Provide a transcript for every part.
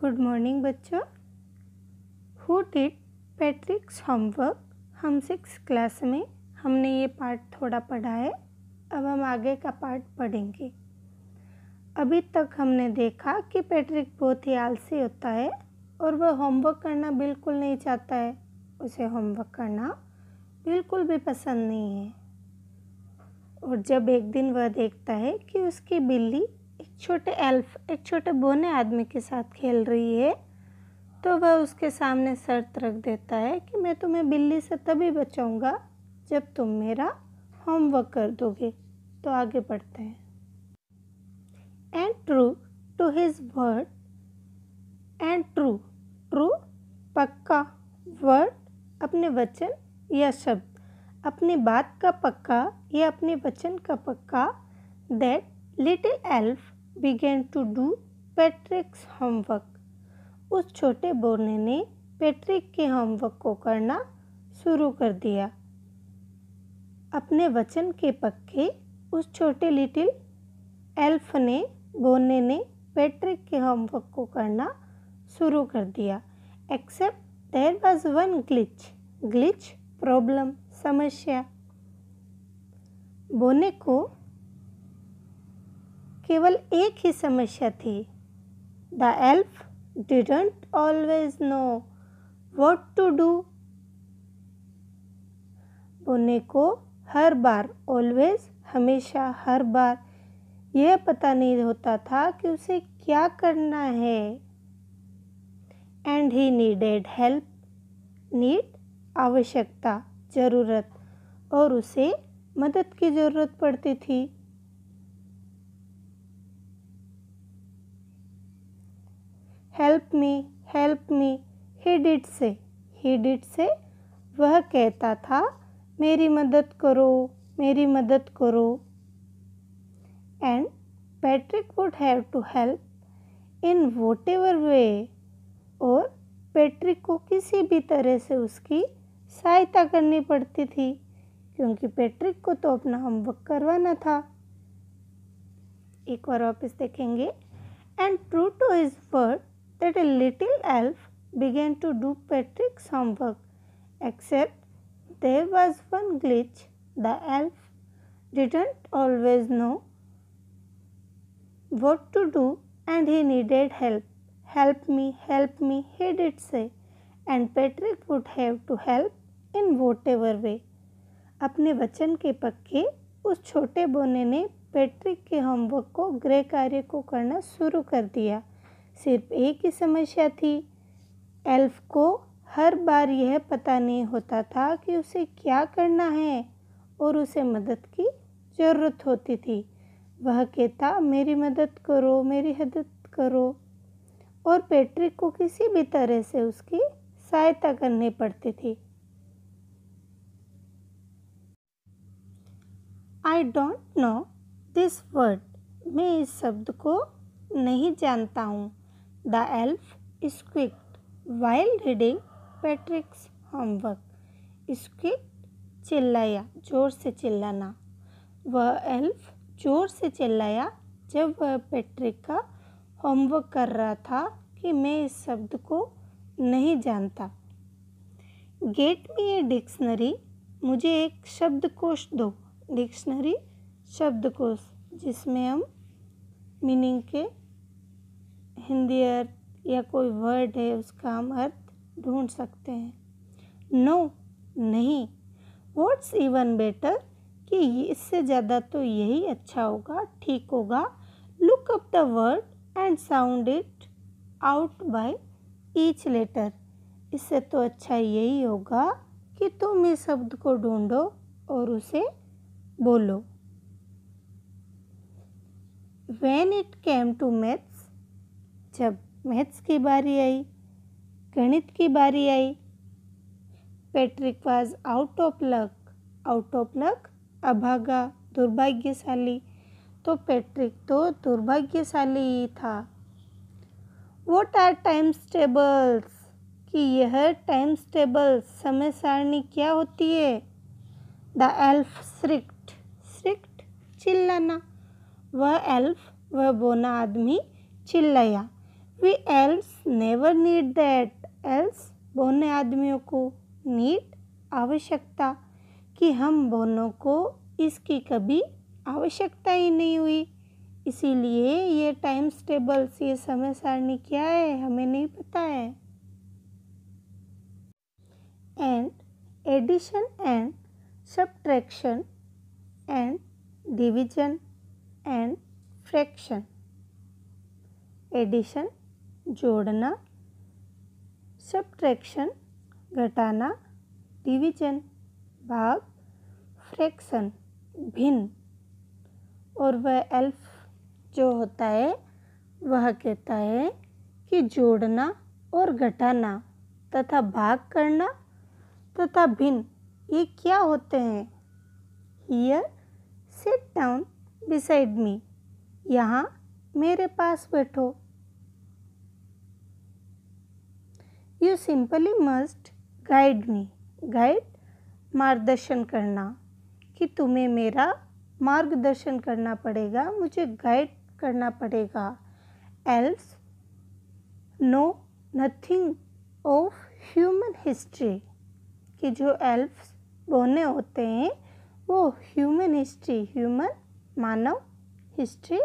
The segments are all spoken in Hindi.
गुड मॉर्निंग बच्चों हु डिड पैट्रिक्स होमवर्क हम सिक्स क्लास में हमने ये पार्ट थोड़ा पढ़ा है अब हम आगे का पार्ट पढ़ेंगे अभी तक हमने देखा कि पैट्रिक बहुत ही आलसी होता है और वह होमवर्क करना बिल्कुल नहीं चाहता है उसे होमवर्क करना बिल्कुल भी पसंद नहीं है और जब एक दिन वह देखता है कि उसकी बिल्ली छोटे एल्फ एक छोटे बोने आदमी के साथ खेल रही है तो वह उसके सामने शर्त रख देता है कि मैं तुम्हें बिल्ली से तभी बचाऊंगा जब तुम मेरा होमवर्क कर दोगे तो आगे बढ़ते हैं and true to his word and true true पक्का वर्ड अपने वचन या शब्द अपनी बात का पक्का या अपने वचन का पक्का that little elf begin to do Patrick's homework उस छोटे बोने ने पैट्रिक के होमवर्क को करना शुरू कर दिया अपने वचन के पक्के उस छोटे लिटिल एल्फ ने बोने ने पैट्रिक के होमवर्क को करना शुरू कर दिया except there was one glitch glitch problem समस्या बोने को केवल एक ही समस्या थी the elf didn't always know what to do बोने को हर बार ऑलवेज हमेशा हर बार यह पता नहीं होता था कि उसे क्या करना है and he needed help need आवश्यकता ज़रूरत और उसे मदद की ज़रूरत पड़ती थी help me help me he did से ही डिड से वह कहता था मेरी मदद करो मेरी मदद करो and Patrick would have to help in whatever way और पैट्रिक को किसी भी तरह से उसकी सहायता करनी पड़ती थी क्योंकि पैट्रिक को तो अपना होमवर्क करवाना था एक बार वापस देखेंगे and true to his word that a little elf began to do Patrick's homework, except there was one glitch the elf didn't always know what to do and he needed help. Help me, help me, he did say, and Patrick would have to help in whatever way. वे अपने वचन के पक्के उस छोटे बोने ने पैट्रिक के होमवर्क को गृह कार्य को करना शुरू कर दिया सिर्फ एक ही समस्या थी एल्फ को हर बार यह पता नहीं होता था कि उसे क्या करना है और उसे मदद की ज़रूरत होती थी वह कहता मेरी मदद करो मेरी हदत करो और पैट्रिक को किसी भी तरह से उसकी सहायता करनी पड़ती थी I don't know this word मैं इस शब्द को नहीं जानता हूँ The elf squeaked while reading Patrick's homework. Squeak चिल्लाया जोर से चिल्लाना वह एल्फ जोर से चिल्लाया जब वह पैट्रिक का होमवर्क कर रहा था कि मैं इस शब्द को नहीं जानता गेट मी ए डिक्शनरी मुझे एक शब्दकोश दो डिक्शनरी शब्दकोश जिसमें हम मीनिंग के हिंदी अर्थ या कोई वर्ड है उसका हम अर्थ ढूंढ सकते हैं नो no, नहीं वॉट्स इवन बेटर कि इससे ज़्यादा तो यही अच्छा होगा ठीक होगा look up the word and sound it out by each letter इससे तो अच्छा यही होगा कि तुम इस शब्द को ढूंढो और उसे बोलो when it came to maths जब मैथ्स की बारी आई गणित की बारी आई Patrick was out of luck out of luck अभागा दुर्भाग्यशाली तो पैट्रिक तो दुर्भाग्यशाली ही था वॉट आर टाइम्स टेबल्स कि यह टाइम्स टेबल समय सारणी क्या होती है द एल्फ स्रिक्ट स्रिक्ट चिल्लाना वह एल्फ वह बोना आदमी चिल्लाया we elves never need that elves बोने आदमियों को नीड आवश्यकता कि हम बोनों को इसकी कभी आवश्यकता ही नहीं हुई इसीलिए ये टाइम्स टेबल्स ये समय सारणी क्या है हमें नहीं पता है and addition and subtraction and division and fraction addition जोड़ना सब्ट्रैक्शन घटाना डिवीजन भाग फ्रैक्शन भिन्न और वह एल्फ जो होता है वह कहता है कि जोड़ना और घटाना तथा भाग करना तथा भिन्न ये क्या होते हैं here sit down beside me यहाँ मेरे पास बैठो you simply must guide me guide मार्गदर्शन करना कि तुम्हें मेरा मार्गदर्शन करना पड़ेगा मुझे गाइड करना पड़ेगा elves know nothing of human history कि जो एल्फ्स बोने होते हैं वो ह्यूमन हिस्ट्री ह्यूमन मानव हिस्ट्री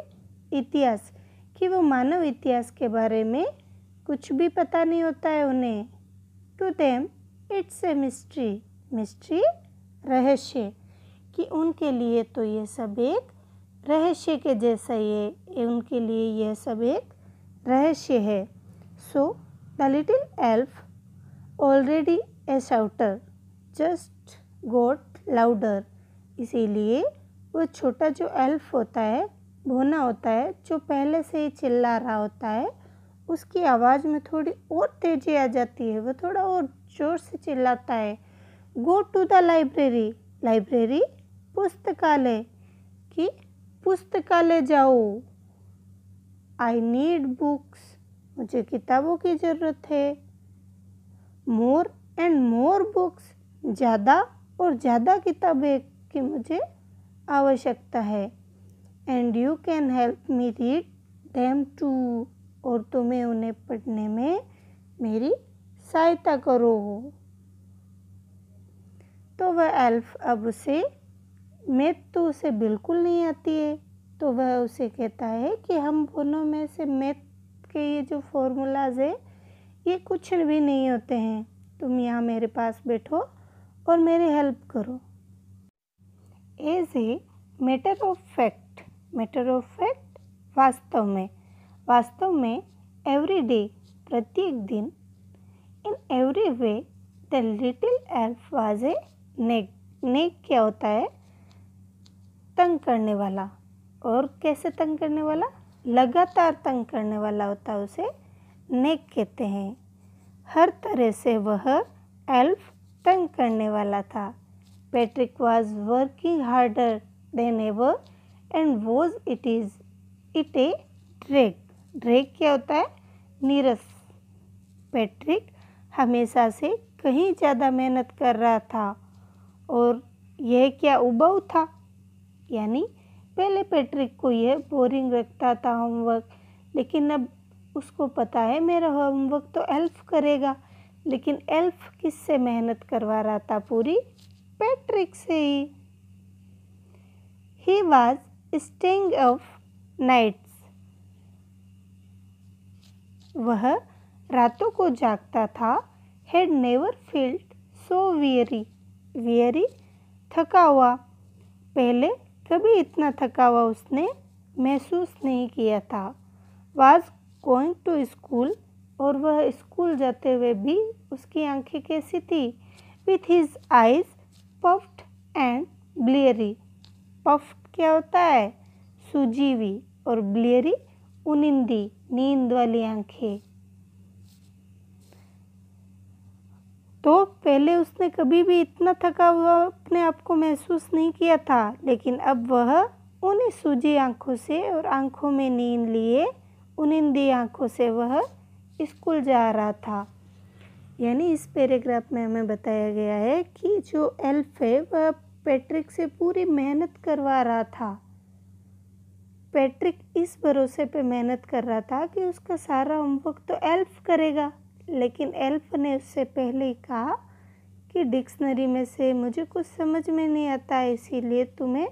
इतिहास कि वो मानव इतिहास के बारे में कुछ भी पता नहीं होता है उन्हें टू तो them it's a mystery mystery रहस्य कि उनके लिए तो ये सब एक रहस्य के जैसा ही है उनके लिए यह सब एक रहस्य है so the little elf already a shouter just got louder इसीलिए वो छोटा जो एल्फ होता है भोना होता है जो पहले से ही चिल्ला रहा होता है उसकी आवाज़ में थोड़ी और तेज़ी आ जाती है वह थोड़ा और ज़ोर से चिल्लाता है go to the library library पुस्तकालय कि पुस्तकालय जाओ आई नीड बुक्स मुझे किताबों की ज़रूरत है मोर एंड मोर बुक्स ज़्यादा और ज़्यादा किताबें की मुझे आवश्यकता है and you can help me read them too और तुम्हें उन्हें पढ़ने में मेरी सहायता करो तो वह एल्फ अब उसे मैथ तो उसे बिल्कुल नहीं आती है तो वह उसे कहता है कि हम दोनों में से मैथ के ये जो फॉर्मूलाज है ये कुछ भी नहीं होते हैं तुम यहाँ मेरे पास बैठो और मेरी हेल्प करो as a matter of fact matter of fact वास्तव में वास्तव में एवरी डे प्रत्येक दिन in every way the little elf was a nag nag क्या होता है तंग करने वाला और कैसे तंग करने वाला लगातार तंग करने वाला होता है उसे नेक कहते हैं हर तरह से वह एल्फ तंग करने वाला था Patrick was working harder than ever and was it is it a trek drake क्या होता है नीरस पैट्रिक हमेशा से कहीं ज़्यादा मेहनत कर रहा था और यह क्या उबाऊ था यानी पहले पैट्रिक को यह बोरिंग रखता था होमवर्क लेकिन अब उसको पता है मेरा होमवर्क तो एल्फ करेगा लेकिन एल्फ किससे मेहनत करवा रहा था पूरी पैट्रिक से he was was of night वह रातों को जागता था he'd never felt so weary weary थका हुआ पहले कभी इतना थका हुआ उसने महसूस नहीं किया था वाज गोइंग टू स्कूल और वह स्कूल जाते हुए भी उसकी आंखें कैसी थी with his eyes puffed and bleary puffed क्या होता है सूजीवी और ब्लियरी उनिंदी नींद वाली आंखें तो पहले उसने कभी भी इतना थका हुआ अपने आप को महसूस नहीं किया था लेकिन अब वह उन्हीं सूजी आंखों से और आंखों में नींद लिए उनिंदी आंखों से वह स्कूल जा रहा था यानी इस पैराग्राफ में हमें बताया गया है कि जो एल्फ है वह पैट्रिक से पूरी मेहनत करवा रहा था पैट्रिक इस भरोसे पे मेहनत कर रहा था कि उसका सारा होमवर्क तो एल्फ करेगा लेकिन एल्फ ने उससे पहले ही कहा कि डिक्शनरी में से मुझे कुछ समझ में नहीं आता इसीलिए तुम्हें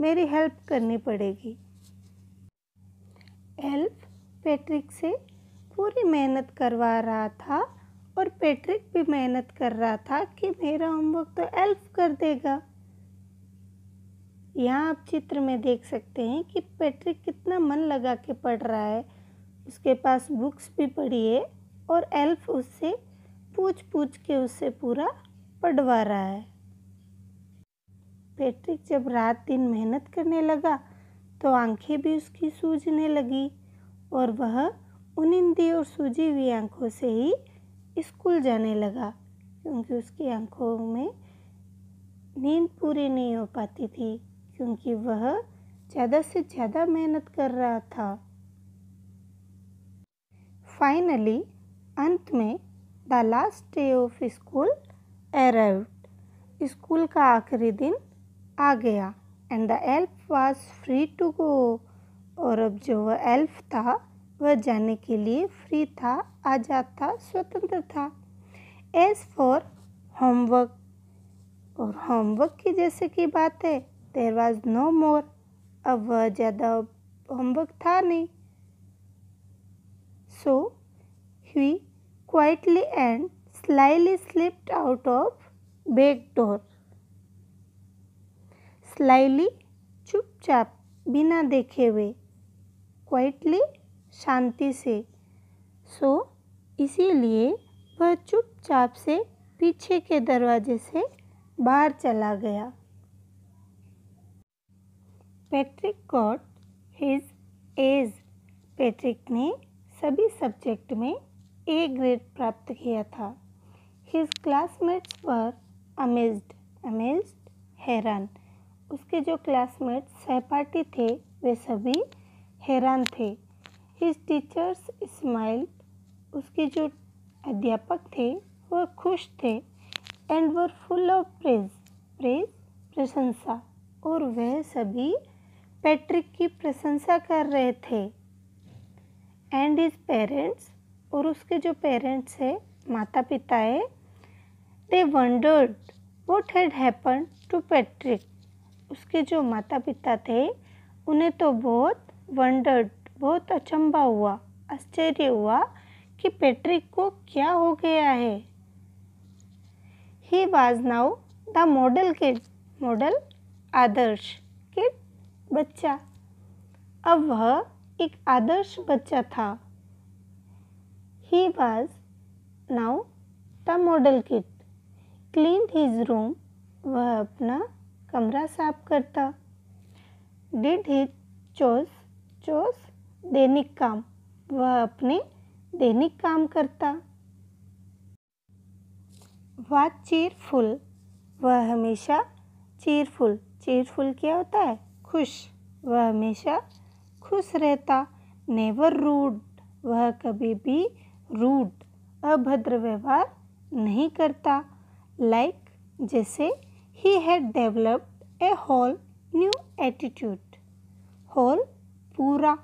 मेरी हेल्प करनी पड़ेगी एल्फ पैट्रिक से पूरी मेहनत करवा रहा था और पैट्रिक भी मेहनत कर रहा था कि मेरा होमवर्क तो एल्फ कर देगा यहाँ आप चित्र में देख सकते हैं कि पैट्रिक कितना मन लगा के पढ़ रहा है उसके पास बुक्स भी पड़ी है और एल्फ उससे पूछ पूछ के उससे पूरा पढ़वा रहा है पैट्रिक जब रात दिन मेहनत करने लगा तो आंखें भी उसकी सूझने लगी और वह उनिंदी और सूजी हुई आंखों से ही स्कूल जाने लगा क्योंकि उसकी आंखों में नींद पूरी नहीं हो पाती थी क्योंकि वह ज़्यादा से ज़्यादा मेहनत कर रहा था फाइनली अंत में the last day of school arrived school का आखिरी दिन आ गया and the elf was free to go और अब जो वह एल्फ था वह जाने के लिए फ्री था आज़ाद था स्वतंत्र था एज फॉर होमवर्क और होमवर्क की जैसे की बात है देर वॉज नो मोर अब वह ज़्यादा होमवर्क था नहीं so he quietly and slyly slipped out of back door slyly चुपचाप बिना देखे हुए क्वाइटली शांति से सो इसीलिए वह चुपचाप से पीछे के दरवाजे से बाहर चला गया Patrick got his A's Patrick ने सभी सब्जेक्ट में ए ग्रेड प्राप्त किया था हिज क्लासमेट्स पर अमेज्ड अमेज्ड हैरान उसके जो क्लासमेट्स सहपाठी थे वे सभी हैरान थे हिज टीचर्स स्माइल्ड उसके जो अध्यापक थे वह खुश थे and were full of praise praise प्रशंसा और वह सभी पैट्रिक की प्रशंसा कर रहे थे एंड इज पेरेंट्स और उसके जो पेरेंट्स है माता पिता है they wondered what had happen to Patrick उसके जो माता पिता थे उन्हें तो बहुत वंडर्ड बहुत अचंबा हुआ आश्चर्य हुआ कि पैट्रिक को क्या हो गया है he was now the model के मॉडल आदर्श बच्चा अब वह एक आदर्श बच्चा था he was now the model kid clean his room वह अपना कमरा साफ करता डिड हिज चोस चोस दैनिक काम वह अपने दैनिक काम करता वाज चीरफुल वह हमेशा चीरफुल चीरफुल क्या होता है खुश वह हमेशा खुश रहता नेवर रूड वह कभी भी रूड अभद्र व्यवहार नहीं करता लाइक like, जैसे he had developed a whole new attitude whole पूरा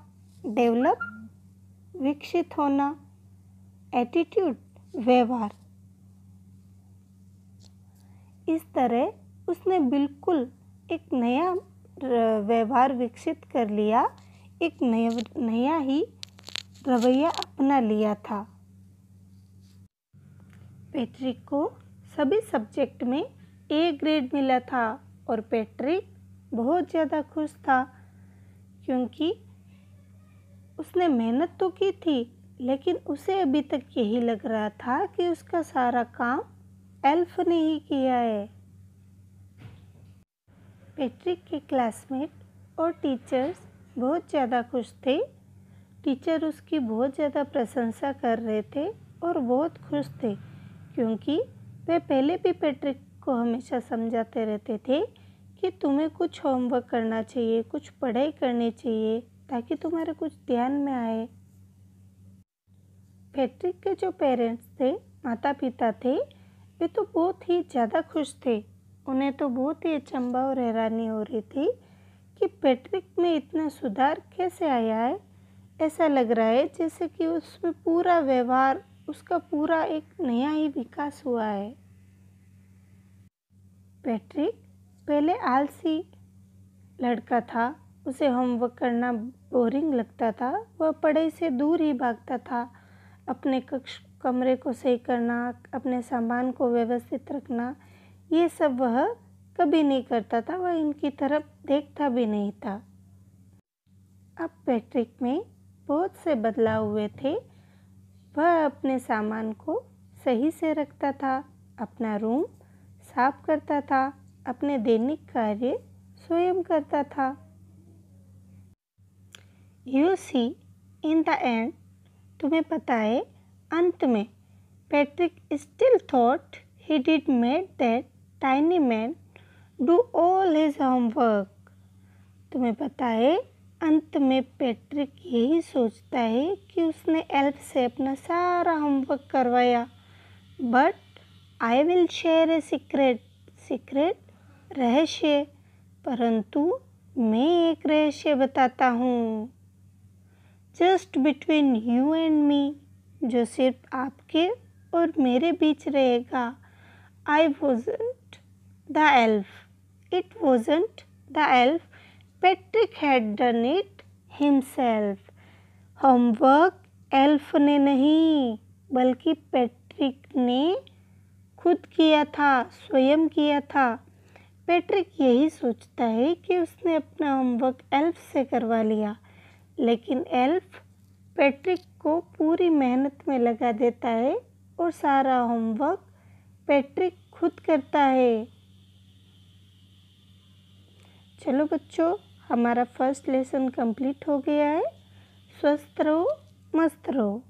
डेवलप विकसित होना एटीट्यूड व्यवहार इस तरह उसने बिल्कुल एक नया व्यवहार विकसित कर लिया एक नया नया ही रवैया अपना लिया था पैट्रिक को सभी सब्जेक्ट में ए ग्रेड मिला था और पैट्रिक बहुत ज़्यादा खुश था क्योंकि उसने मेहनत तो की थी लेकिन उसे अभी तक यही लग रहा था कि उसका सारा काम एल्फ ने ही किया है पैट्रिक के क्लासमेट और टीचर्स बहुत ज़्यादा खुश थे टीचर उसकी बहुत ज़्यादा प्रशंसा कर रहे थे और बहुत खुश थे क्योंकि वे पहले भी पैट्रिक को हमेशा समझाते रहते थे कि तुम्हें कुछ होमवर्क करना चाहिए कुछ पढ़ाई करनी चाहिए ताकि तुम्हारा कुछ ध्यान में आए पैट्रिक के जो पेरेंट्स थे माता पिता थे वे तो बहुत ही ज़्यादा खुश थे उन्हें तो बहुत ही अचंबा और हैरानी हो रही थी कि पैट्रिक में इतना सुधार कैसे आया है ऐसा लग रहा है जैसे कि उसमें पूरा व्यवहार उसका पूरा एक नया ही विकास हुआ है पैट्रिक पहले आलसी लड़का था उसे होमवर्क करना बोरिंग लगता था वह पढ़ाई से दूर ही भागता था अपने कक्ष कमरे को सही करना अपने सामान को व्यवस्थित रखना ये सब वह कभी नहीं करता था वह इनकी तरफ देखता भी नहीं था अब पैट्रिक में बहुत से बदलाव हुए थे वह अपने सामान को सही से रखता था अपना रूम साफ करता था अपने दैनिक कार्य स्वयं करता था you see in the end तुम्हें पता है अंत में Patrick still thought he did made that tiny man do all his homework तुम्हें पता है अंत में पैट्रिक यही सोचता है कि उसने एल्प से अपना सारा होमवर्क करवाया but I will share a secret secret रहस्य परंतु मैं एक रहस्य बताता हूँ just between you and me जो सिर्फ आपके और मेरे बीच रहेगा I was the elf. It wasn't the elf. Patrick had done it himself. Homework elf ने नहीं बल्कि पैट्रिक ने खुद किया था स्वयं किया था पैट्रिक यही सोचता है कि उसने अपना होमवर्क एल्फ से करवा लिया लेकिन एल्फ पैट्रिक को पूरी मेहनत में लगा देता है और सारा होमवर्क पैट्रिक खुद करता है चलो बच्चों हमारा फर्स्ट लेसन कंप्लीट हो गया है स्वस्थ रहो मस्त रहो